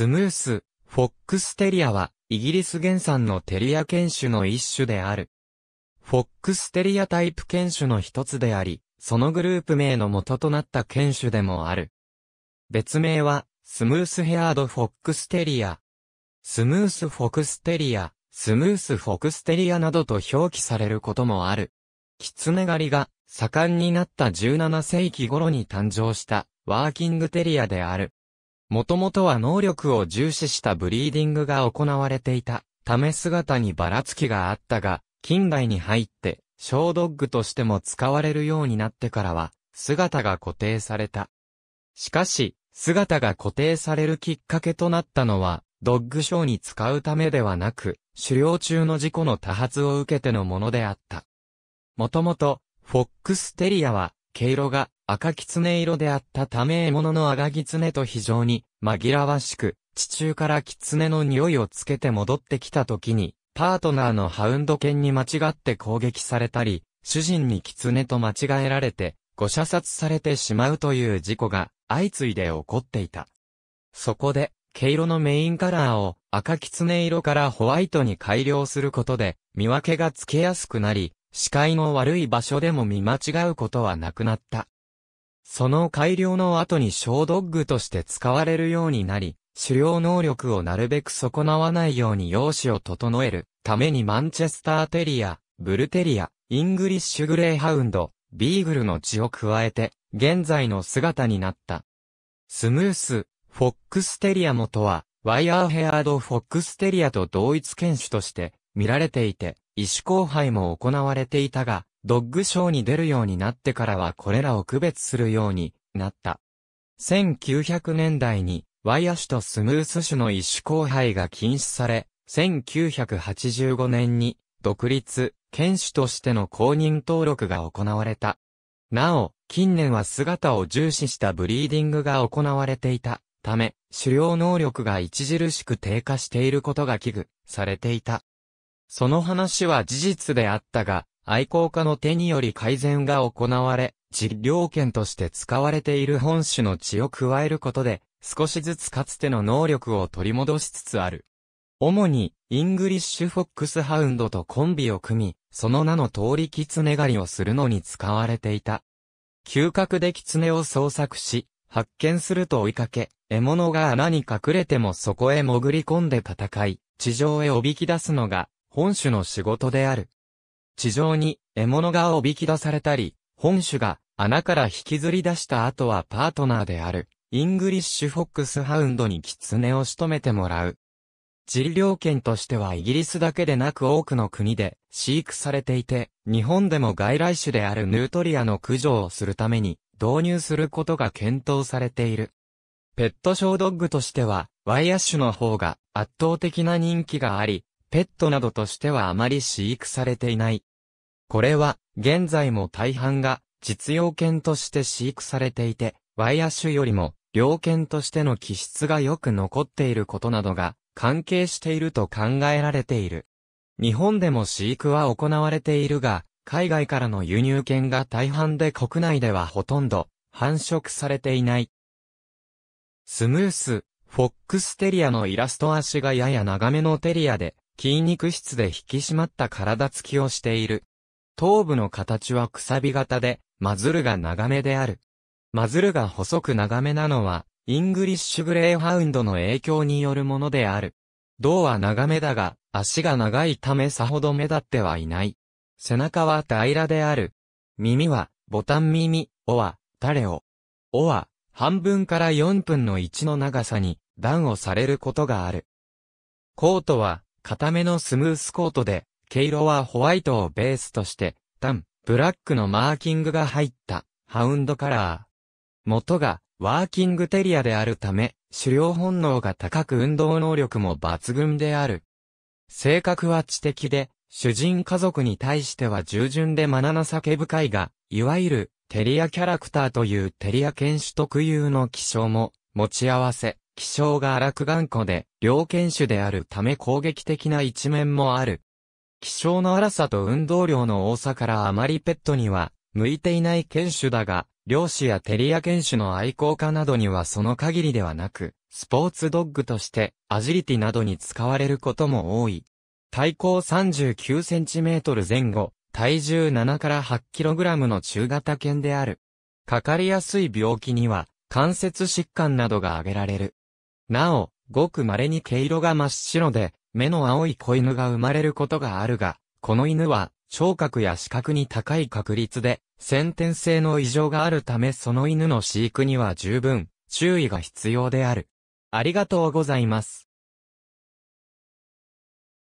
スムース、フォックステリアは、イギリス原産のテリア犬種の一種である。フォックステリアタイプ犬種の一つであり、そのグループ名の元となった犬種でもある。別名は、スムースヘアードフォックステリア。スムースフォックステリア、スムースフォックステリアなどと表記されることもある。キツネ狩りが盛んになった17世紀頃に誕生したワーキングテリアである。もともとは能力を重視したブリーディングが行われていた、ため姿にばらつきがあったが、近代に入って、小ドッグとしても使われるようになってからは、姿が固定された。しかし、姿が固定されるきっかけとなったのは、ドッグショーに使うためではなく、狩猟中の事故の多発を受けてのものであった。もともと、フォックステリアは、毛色が赤狐色であったため獲物の赤狐と非常に紛らわしく、地中から狐の匂いをつけて戻ってきた時に、パートナーのハウンド犬に間違って攻撃されたり、主人に狐と間違えられて、誤射殺されてしまうという事故が相次いで起こっていた。そこで、毛色のメインカラーを赤狐色からホワイトに改良することで、見分けがつけやすくなり、視界の悪い場所でも見間違うことはなくなった。その改良の後に小ドッグとして使われるようになり、狩猟能力をなるべく損なわないように容姿を整えるためにマンチェスターテリア、ブルテリア、イングリッシュグレーハウンド、ビーグルの血を加えて、現在の姿になった。スムース、フォックステリアもとは、ワイヤーヘアードフォックステリアと同一犬種として見られていて、医師交配も行われていたが、ドッグショーに出るようになってからはこれらを区別するようになった。1900年代にワイヤ種とスムース種の一種交配が禁止され、1985年に独立、犬種としての公認登録が行われた。なお、近年は姿を重視したブリーディングが行われていたため、狩猟能力が著しく低下していることが危惧されていた。その話は事実であったが、愛好家の手により改善が行われ、実療権として使われている本種の血を加えることで、少しずつかつての能力を取り戻しつつある。主に、イングリッシュフォックスハウンドとコンビを組み、その名の通りキツネ狩りをするのに使われていた。嗅覚でキツネを捜索し、発見すると追いかけ、獲物が穴に隠れてもそこへ潜り込んで戦い、地上へおびき出すのが、本種の仕事である。地上に獲物がおびき出されたり、本種が穴から引きずり出した後はパートナーである、イングリッシュフォックスハウンドに狐を仕留めてもらう。治療権としてはイギリスだけでなく多くの国で飼育されていて、日本でも外来種であるヌートリアの駆除をするために導入することが検討されている。ペットショードッグとしては、ワイヤッシュの方が圧倒的な人気があり、ペットなどとしてはあまり飼育されていない。これは、現在も大半が実用犬として飼育されていて、ワイヤ種よりも、猟犬としての気質がよく残っていることなどが関係していると考えられている。日本でも飼育は行われているが、海外からの輸入犬が大半で国内ではほとんど繁殖されていない。スムース、フォックステリアのイラスト足がやや長めのテリアで、筋肉質で引き締まった体つきをしている。頭部の形はくさび型で、マズルが長めである。マズルが細く長めなのは、イングリッシュグレーハウンドの影響によるものである。胴は長めだが、足が長いためさほど目立ってはいない。背中は平らである。耳は、ボタン耳、尾は、タレオ。尾は、半分から4分の1の長さに、段をされることがある。コートは、固めのスムースコートで、毛色はホワイトをベースとして、単、ブラックのマーキングが入った、ハウンドカラー。元が、ワーキングテリアであるため、狩猟本能が高く運動能力も抜群である。性格は知的で、主人家族に対しては従順でまなな酒深いが、いわゆる、テリアキャラクターというテリア犬種特有の気象も、持ち合わせ、気象が荒く頑固で、両犬種であるため攻撃的な一面もある。気性の荒さと運動量の多さからあまりペットには向いていない犬種だが、漁師やテリア犬種の愛好家などにはその限りではなく、スポーツドッグとしてアジリティなどに使われることも多い。体高 39cm 前後、体重7から 8kg の中型犬である。かかりやすい病気には関節疾患などが挙げられる。なお、ごく稀に毛色が真っ白で、目の青い子犬が生まれることがあるが、この犬は、聴覚や視覚に高い確率で、先天性の異常があるためその犬の飼育には十分、注意が必要である。ありがとうございます。